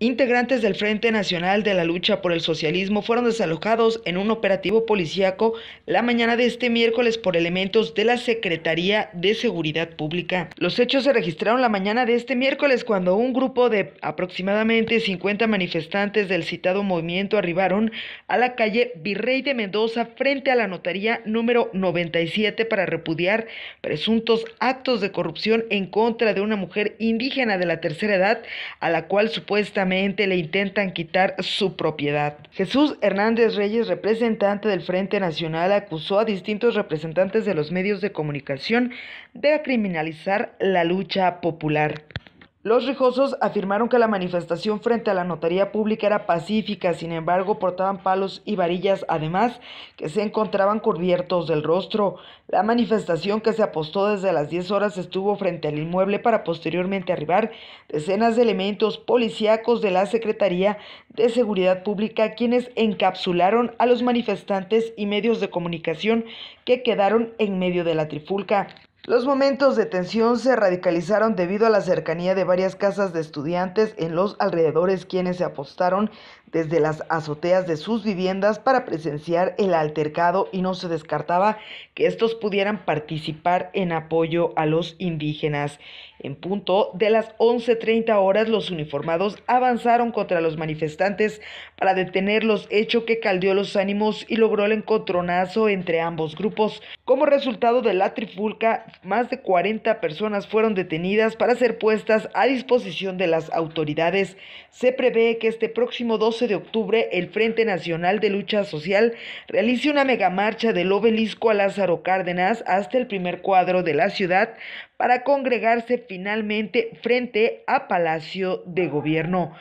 Integrantes del Frente Nacional de la Lucha por el Socialismo fueron desalojados en un operativo policíaco la mañana de este miércoles por elementos de la Secretaría de Seguridad Pública. Los hechos se registraron la mañana de este miércoles cuando un grupo de aproximadamente 50 manifestantes del citado movimiento arribaron a la calle Virrey de Mendoza frente a la notaría número 97 para repudiar presuntos actos de corrupción en contra de una mujer indígena de la tercera edad a la cual supuestamente le intentan quitar su propiedad. Jesús Hernández Reyes, representante del Frente Nacional, acusó a distintos representantes de los medios de comunicación de criminalizar la lucha popular. Los rijosos afirmaron que la manifestación frente a la notaría pública era pacífica, sin embargo portaban palos y varillas, además que se encontraban cubiertos del rostro. La manifestación que se apostó desde las 10 horas estuvo frente al inmueble para posteriormente arribar decenas de elementos policíacos de la Secretaría de Seguridad Pública, quienes encapsularon a los manifestantes y medios de comunicación que quedaron en medio de la trifulca. Los momentos de tensión se radicalizaron debido a la cercanía de varias casas de estudiantes en los alrededores quienes se apostaron desde las azoteas de sus viviendas para presenciar el altercado y no se descartaba que estos pudieran participar en apoyo a los indígenas. En punto de las 11.30 horas los uniformados avanzaron contra los manifestantes para detenerlos, hecho que caldeó los ánimos y logró el encontronazo entre ambos grupos. Como resultado de la trifulca, más de 40 personas fueron detenidas para ser puestas a disposición de las autoridades. Se prevé que este próximo 12 de octubre el Frente Nacional de Lucha Social realice una megamarcha del obelisco a Lázaro Cárdenas hasta el primer cuadro de la ciudad para congregarse finalmente frente a Palacio de Gobierno.